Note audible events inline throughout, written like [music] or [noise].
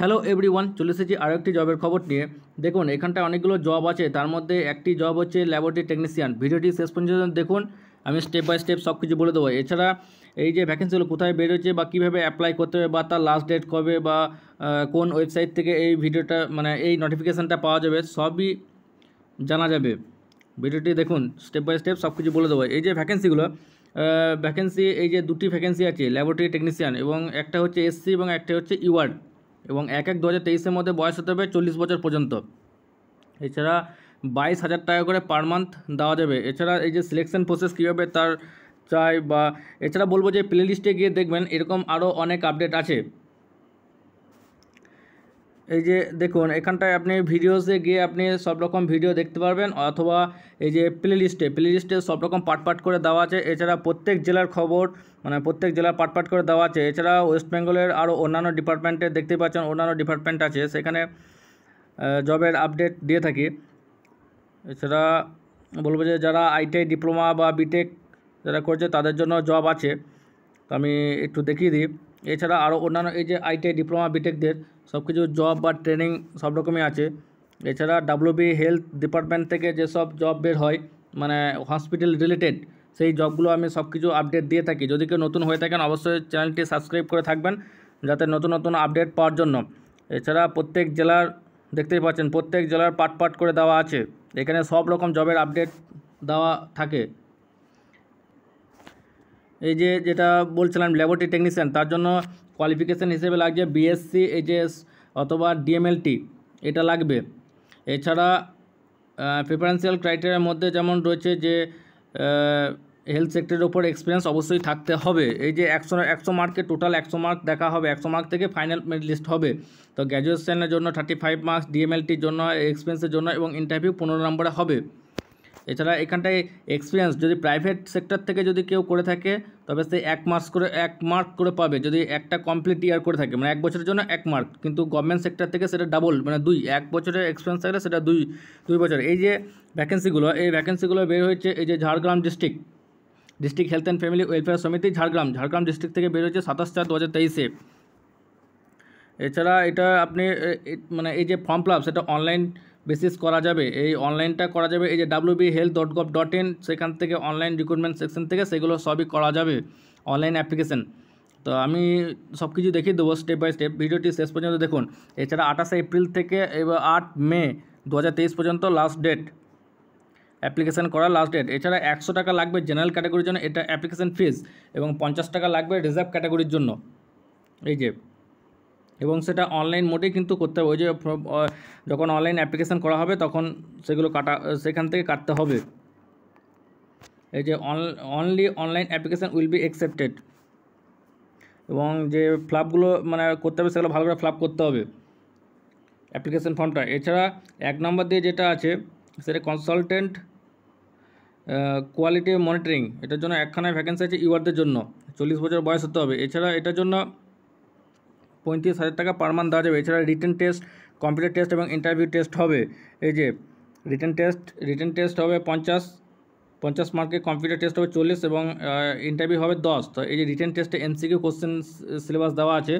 hello every one চলে এসেছি আরও একটি জবের খবর নিয়ে দেখুন এখানটায় অনেকগুলো জব আছে তার মধ্যে একটি জব হচ্ছে ল্যাবরেটরি টেকনিশিয়ান ভিডিওটি শেষ পর্যন্ত দেখুন আমি স্টেপ বাই স্টেপ সব কিছু বলে দেবো এছাড়া এই যে ভ্যাকেন্সিগুলো কোথায় বেরোচ্ছে বা কীভাবে অ্যাপ্লাই করতে হবে বা তার লাস্ট ডেট কবে বা কোন ওয়েবসাইট থেকে এই ভিডিওটা মানে এই নোটিফিকেশানটা পাওয়া যাবে সবই জানা যাবে ভিডিওটি দেখুন স্টেপ বাই স্টেপ সব কিছু বলে দেবো এই যে ভ্যাকেন্সিগুলো ভ্যাকেন্সি এই যে দুটি ভ্যাকেন্সি আছে ল্যাবরেটরি টেকনিশিয়ান এবং একটা হচ্ছে এসসি এবং একটা হচ্ছে ইউআর এবং এক এক দু হাজার তেইশের মধ্যে বয়স হতে হবে চল্লিশ বছর পর্যন্ত এছাড়া বাইশ হাজার টাকা করে পার মান্থ দেওয়া যাবে এছাড়া এই যে সিলেকশন প্রসেস কীভাবে তার চাই বা এছাড়া বলবো যে প্লেলিস্টে গিয়ে দেখবেন এরকম আরও অনেক আপডেট আছে এই যে দেখুন এখানটায় আপনি ভিডিওসে গিয়ে আপনি সব রকম ভিডিও দেখতে পারবেন অথবা এই যে প্লেলিস্টে প্লেলিস্টে সব রকম পার্ট পার্ট করে দেওয়া আছে এছাড়া প্রত্যেক জেলার খবর মানে প্রত্যেক জেলার পার্ট পাট করে দেওয়া আছে এছাড়া ওয়েস্ট বেঙ্গলের আরও অন্যান্য ডিপার্টমেন্টে দেখতে পাচ্ছেন অন্যান্য ডিপার্টমেন্ট আছে সেখানে জবের আপডেট দিয়ে থাকি এছাড়া বলবো যে যারা আইটিআই ডিপ্লোমা বা বিটেক যারা করছে তাদের জন্য জব আছে তো আমি একটু দেখিয়ে দিই এছাড়া আরও অন্যান্য এই যে আইটিআই ডিপ্লোমা বিটেকদের সব কিছু জব বা ট্রেনিং সব রকমই আছে এছাড়া ডাব্লিউবি হেলথ ডিপার্টমেন্ট থেকে যেসব জব বের হয় মানে হসপিটাল রিলেটেড সেই জবগুলো আমি সব কিছু আপডেট দিয়ে থাকি যদি কেউ নতুন হয়ে থাকেন অবশ্যই চ্যানেলটি সাবস্ক্রাইব করে থাকবেন যাতে নতুন নতুন আপডেট পাওয়ার জন্য এছাড়া প্রত্যেক জেলার দেখতেই পাচ্ছেন প্রত্যেক জেলার পাট পাট করে দেওয়া আছে এখানে সব রকম জবের আপডেট দেওয়া থাকে এই যে যেটা বলছিলাম ল্যাবরেটরি টেকনিশিয়ান তার জন্য কোয়ালিফিকেশান হিসেবে লাগছে বিএসসি এইচএস অথবা ডিএমএলটি এটা লাগবে এছাড়া প্রিফারেন্সিয়াল ক্রাইটেরিয়ার মধ্যে যেমন রয়েছে যে হেলথ সেক্টরের ওপর এক্সপিরিয়েন্স অবশ্যই থাকতে হবে এই যে একশো একশো মার্কে টোটাল একশো মার্ক দেখা হবে একশো মার্ক থেকে ফাইনাল মেরিট লিস্ট হবে তো গ্র্যাজুয়েশনের জন্য থার্টি ফাইভ মার্কস ডিএমএলটির জন্য এক্সপিরিয়েন্সের জন্য এবং ইন্টারভিউ পনেরো নম্বরে হবে এছাড়া এখানটায় এক্সপিরিয়েন্স যদি প্রাইভেট সেক্টর থেকে যদি কেউ করে থাকে তবে সে এক মার্কস করে এক মার্ক করে পাবে যদি একটা কমপ্লিট ইয়ার করে থাকে মানে এক বছরের জন্য এক মার্ক কিন্তু গভর্নমেন্ট সেক্টর থেকে সেটা ডাবল মানে দুই এক বছরের এক্সপিরিয়েন্স থাকলে সেটা দুই দুই বছর এই যে ভ্যাকেন্সিগুলো এই ভ্যাকেন্সিগুলো বের হয়েছে এই যে Jhargram district district health and family welfare সমিতি ঝাড়গ্রাম ঝাড়গ্রাম ডিস্ট্রিক্ট থেকে বের হয়েছে সাতাশ চার দু হাজার তেইশে এছাড়া এটা আপনি মানে এই যে ফর্ম ফিল সেটা অনলাইন বেসিস করা যাবে এই অনলাইনটা করা যাবে এই যে W B health dot gov dot in সেখান থেকে অনলাইন রিক্রুটমেন্ট সেকশন থেকে সেগুলো সবই করা যাবে অনলাইন অ্যাপ্লিকেশান তো আমি সব কিছু দেখিয়ে দেবো স্টেপ বাই স্টেপ ভিডিওটি শেষ পর্যন্ত দেখুন এছাড়া আঠাশে এপ্রিল থেকে এবার আট মে দু পর্যন্ত লাস্ট ডেট অ্যাপ্লিকেশান করার লাস্ট ডেট এছাড়া একশো টাকা লাগবে জেনারেল ক্যাটাগরির জন্য এটা অ্যাপ্লিকেশান ফিজ এবং পঞ্চাশ টাকা লাগবে রিজার্ভ ক্যাটাগরির জন্য এই যে এবং সেটা অনলাইন মোডে কিন্তু করতে হবে ওই যে যখন অনলাইন অ্যাপ্লিকেশান করা হবে তখন সেগুলো কাটা সেখান থেকে কাটতে হবে এই যে only online application will be accepted এবং যে ফ্লাপগুলো মানে করতে হবে সেগুলো ভালো করে ফ্লাপ করতে হবে অ্যাপ্লিকেশান ফর্মটা এছাড়া এক নম্বর দিয়ে যেটা আছে সেটা কনসালটেন্ট কোয়ালিটি মনিটরিং এটার জন্য একখানায় ভ্যাকেন্সি আছে ইউআরদের জন্য চল্লিশ বছর বয়স হতে হবে এছাড়া এটার জন্য পঁয়ত্রিশ হাজার টাকা পার মান্থ দেওয়া যাবে এছাড়া রিটার্ন টেস্ট কম্পিউটার টেস্ট এবং ইন্টারভিউ টেস্ট হবে এই যে রিটার্ন টেস্ট রিটার্ন টেস্ট হবে পঞ্চাশ পঞ্চাশ মার্কের কম্পিউটার টেস্ট হবে চল্লিশ এবং ইন্টারভিউ হবে দশ তো এই যে রিটার্ন টেস্টে এমসিকিউ কোশ্চেন সিলেবাস দেওয়া আছে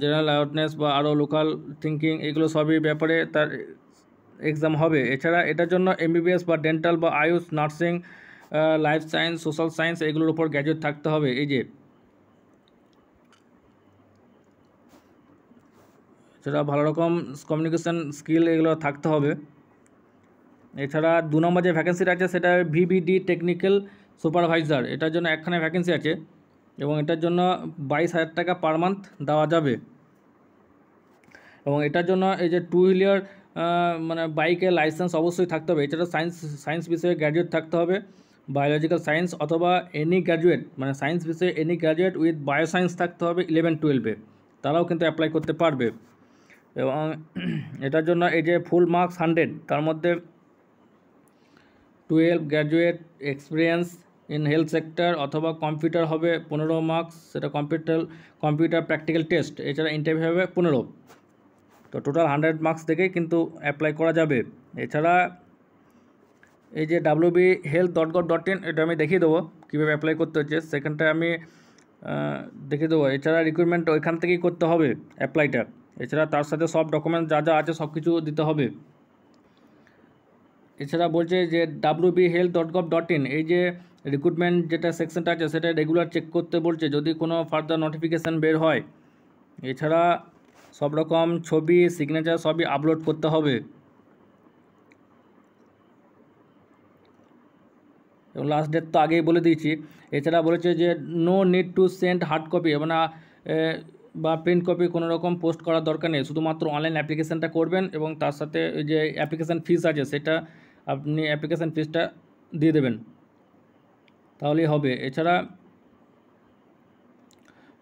জেনারেল অ্যাওয়ারনেস বা আরও লোকাল থিঙ্কিং এগুলো সবই ব্যাপারে তার এক্সাম হবে এছাড়া এটার জন্য এমবিবিএস বা ডেন্টাল বা AYUSH nursing life science social science এগুলোর উপর গ্র্যাজুয়েট থাকতে হবে এই যে সেটা ভালো রকম কমিউনিকেশান স্কিল এগুলো থাকতে হবে এছাড়া দু নম্বর যে ভ্যাকেন্সিটা আছে সেটা ভিবিডি টেকনিক্যাল সুপারভাইজার এটার জন্য একখানে ভ্যাকেন্সি আছে এবং এটার জন্য বাইশ হাজার টাকা পার মান্থ দেওয়া যাবে এবং এটার জন্য এই যে টু হুইলার মানে বাইকের লাইসেন্স অবশ্যই থাকতে হবে এছাড়া সায়েন্স সায়েন্স বিষয়ে গ্র্যাজুয়েট থাকতে হবে বায়োলজিক্যাল সায়েন্স অথবা এনি গ্র্যাজুয়েট মানে সায়েন্স বিষয়ে এনি গ্র্যাজুয়েট উইথ বায়োসায়েন্স থাকতে হবে ইলেভেন টুয়েলভে তারাও কিন্তু অ্যাপ্লাই করতে পারবে এবং [clears throat] এটার জন্য এই যে ফুল মার্কস হান্ড্রেড তার মধ্যে twelve graduate experience in health sector অথবা কম্পিউটার হবে পনেরো মার্কস সেটা কম্পিউটার কম্পিউটার প্র্যাকটিক্যাল টেস্ট এছাড়া ইন্টারভিউ হবে পনেরো তো টোটাল হান্ড্রেড মার্কস থেকেই কিন্তু অ্যাপ্লাই করা যাবে এছাড়া এই যে W B health dot gov dot in এটা আমি দেখিয়ে দেবো কীভাবে অ্যাপ্লাই করতে হচ্ছে সেখানটায় আমি দেখিয়ে দেবো এছাড়া রিক্রুটমেন্ট ওইখান থেকেই করতে হবে অ্যাপ্লাইটা এছাড়া তার সাথে সব ডকুমেন্ট যা যা আছে সব কিছু দিতে হবে এছাড়া বলছে যে W B health dot gov dot in এই যে রিক্রুটমেন্ট যেটা সেকশনটা আছে সেটা রেগুলার চেক করতে বলছে যদি কোনো ফার্দার নোটিফিকেশান বের হয় এছাড়া সব রকম ছবি সিগনেচার সবই আপলোড করতে হবে এবং লাস্ট ডেট তো আগেই বলে দিয়েছি এছাড়া বলেছে যে no need to send hard copy মানে বা প্রিন্ট কপি কোনো রকম পোস্ট করার দরকার নেই শুধুমাত্র অনলাইন অ্যাপ্লিকেশানটা করবেন এবং তার সাথে যে অ্যাপ্লিকেশান ফিস আছে সেটা আপনি অ্যাপ্লিকেশান ফিসটা দিয়ে দেবেন তাহলেই হবে এছাড়া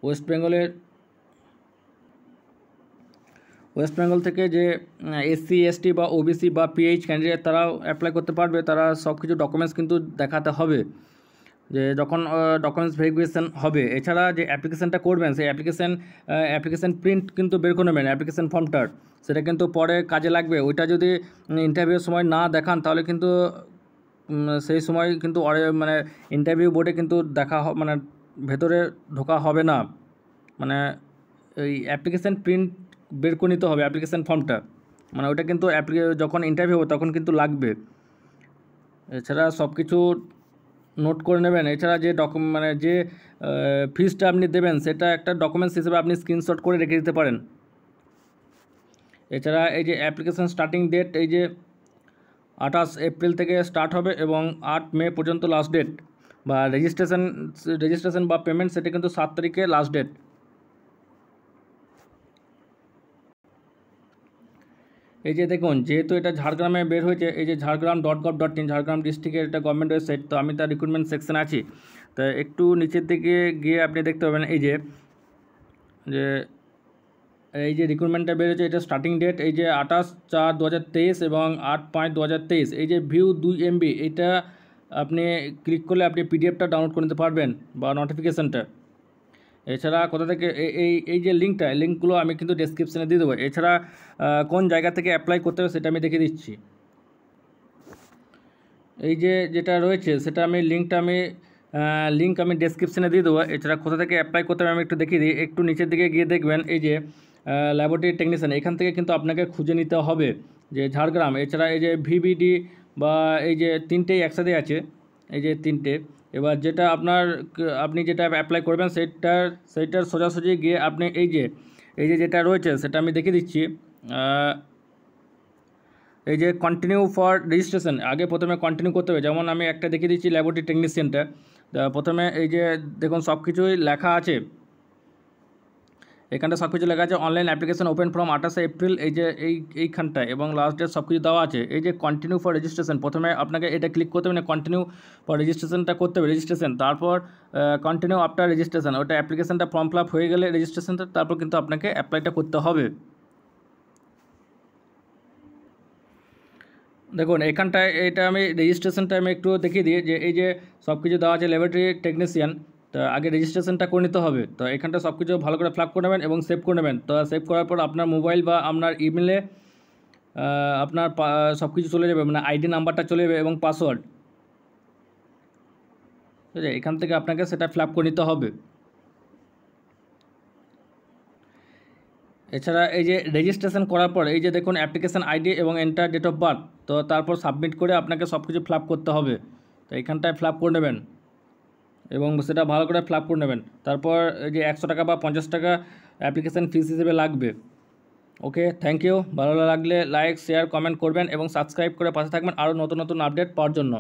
ওয়েস্ট বেঙ্গলের ওয়েস্ট বেঙ্গল থেকে যে এসসি এসটি বা ওবিসি বা পিএইচ ক্যান্ডিডেট তারাও অ্যাপ্লাই করতে পারবে তারা সব কিছু ডকুমেন্টস কিন্তু দেখাতে হবে যে যখন ডকুমেন্টস ভেরিফিকেশান হবে এছাড়া যে অ্যাপ্লিকেশানটা করবেন সেই অ্যাপ্লিকেশান অ্যাপ্লিকেশান প্রিন্ট কিন্তু বের করে নেবেন অ্যাপ্লিকেশান ফর্মটার সেটা কিন্তু পরে কাজে লাগবে ওইটা যদি ইন্টারভিউর সময় না দেখান তাহলে কিন্তু সেই সময় কিন্তু মানে ইন্টারভিউ বোর্ডে কিন্তু দেখা মানে ভেতরে ঢোকা হবে না মানে এই অ্যাপ্লিকেশান প্রিন্ট বের করে নিতে হবে অ্যাপ্লিকেশান ফর্মটা মানে ওইটা কিন্তু যখন ইন্টারভিউ হবে তখন কিন্তু লাগবে এছাড়া সব কিছু নোট করে নেবেন এছাড়া যে ডকু মানে যে ফিজটা আপনি দেবেন সেটা একটা ডকুমেন্টস হিসেবে আপনি স্ক্রিনশট করে রেখে দিতে পারেন এছাড়া এই যে অ্যাপ্লিকেশান স্টার্টিং ডেট এই যে আঠাশ এপ্রিল থেকে স্টার্ট হবে এবং আট মে পর্যন্ত লাস্ট ডেট বা রেজিস্ট্রেশন রেজিস্ট্রেশন বা পেমেন্ট সেটা কিন্তু সাত তারিখে লাস্ট ডেট এই যে দেখুন যেহেতু এটা ঝাড়গ্রামে বের হয়েছে এই যে Jhargram dot gov dot in Jhargram ডিস্ট্রিক্টের একটা গভর্নমেন্ট ওয়েবসাইট তো আমি তার রিক্রুটমেন্ট সেকশন আছি তো একটু নিচের দিকে গিয়ে আপনি দেখতে পাবেন এই যে যে এই যে রিক্রুটমেন্টটা বেরোচ্ছে এটা স্টার্টিং ডেট এই যে আঠাশ চার দু এবং আট পাঁচ দু এই যে ভিউ দুই এমবি এটা আপনি ক্লিক করলে আপনি পিডিএফটা ডাউনলোড করে নিতে পারবেন বা নোটিফিকেশানটা এছাড়া কোথা থেকে এই এই যে লিঙ্কটা লিঙ্কগুলো আমি কিন্তু ডিসক্রিপশানে দিয়ে দেবো এছাড়া কোন জায়গা থেকে অ্যাপ্লাই করতে হবে সেটা আমি দেখে দিচ্ছি এই যে যেটা রয়েছে সেটা আমি লিঙ্কটা আমি লিঙ্ক আমি ডিসক্রিপশানে দিয়ে দেবো এছাড়া কোথা থেকে অ্যাপ্লাই করতে হবে আমি একটু দেখিয়ে দিই একটু নিচের দিকে গিয়ে দেখবেন এই যে ল্যাবরেটরি টেকনিশিয়ান এখান থেকে কিন্তু আপনাকে খুঁজে নিতে হবে যে ঝাড়গ্রাম এছাড়া এই যে ভিবিডি বা এই যে তিনটেই একসাথে আছে এই যে তিনটে এবার যেটা আপনার আপনি যেটা অ্যাপ্লাই করবেন সেটার সেটার সোজাসুজি গিয়ে আপনি এই যে এই যে যেটা রয়েছে সেটা আমি দেখিয়ে দিচ্ছি এই যে কন্টিনিউ ফর রেজিস্ট্রেশন আগে প্রথমে কন্টিনিউ করতে হবে যেমন আমি একটা দেখিয়ে দিচ্ছি ল্যাবরেটরি টেকনিশিয়ানটা প্রথমে এই যে দেখুন সব কিছুই লেখা আছে এখানটা সব কিছু লেখা আছে অনলাইন অ্যাপ্লিকেশন ওপেন ফ্রম আঠাশে এপ্রিল এই যে এই এইখানটায় এবং লাস্ট ডেট সব কিছু দেওয়া আছে এই যে কন্টিনিউ ফর রেজিস্ট্রেশন প্রথমে আপনাকে এটা ক্লিক করতে হবে না কন্টিনিউ ফর রেজিস্ট্রেশনটা করতে হবে রেজিস্ট্রেশন তারপর কন্টিনিউ আফটার রেজিস্ট্রেশন ওটা অ্যাপ্লিকেশনটা ফর্ম ফিল হয়ে গেলে রেজিস্ট্রেশনটা তারপর কিন্তু আপনাকে অ্যাপ্লাইটা করতে হবে দেখুন এখানটায় এটা আমি রেজিস্ট্রেশনটা আমি একটু দেখিয়ে দিই যে এই যে সব কিছু দেওয়া আছে ল্যাবরেটরি টেকনিশিয়ান তো আগে রেজিস্ট্রেশনটা করে নিতে হবে তো এখানটা সব কিছু ভালো করে ফ্ল্যাপ করে নেবেন এবং সেভ করে নেবেন তো সেভ করার পর আপনার মোবাইল বা আপনার ইমেলে আপনার সব কিছু চলে যাবে মানে আইডি নাম্বারটা চলে যাবে এবং পাসওয়ার্ড ঠিক আছে এখান থেকে আপনাকে সেটা ফ্ল্যাপ করে নিতে হবে এছাড়া এই যে রেজিস্ট্রেশন করার পর এই যে দেখুন অ্যাপ্লিকেশান আইডি এবং এন্টার ডেট অফ বার্থ তো তারপর সাবমিট করে আপনাকে সব কিছু ফ্ল্যাপ করতে হবে তো এখানটায় ফ্ল্যাপ করে নেবেন এবং সেটা ভালো করে ফ্লাপ করে নেবেন তারপর এই যে একশো টাকা বা পঞ্চাশ টাকা অ্যাপ্লিকেশান ফিস হিসেবে লাগবে ওকে থ্যাংক ইউ ভালো লাগলে লাইক শেয়ার কমেন্ট করবেন এবং সাবস্ক্রাইব করে পাশে থাকবেন আরও নতুন নতুন আপডেট পাওয়ার জন্য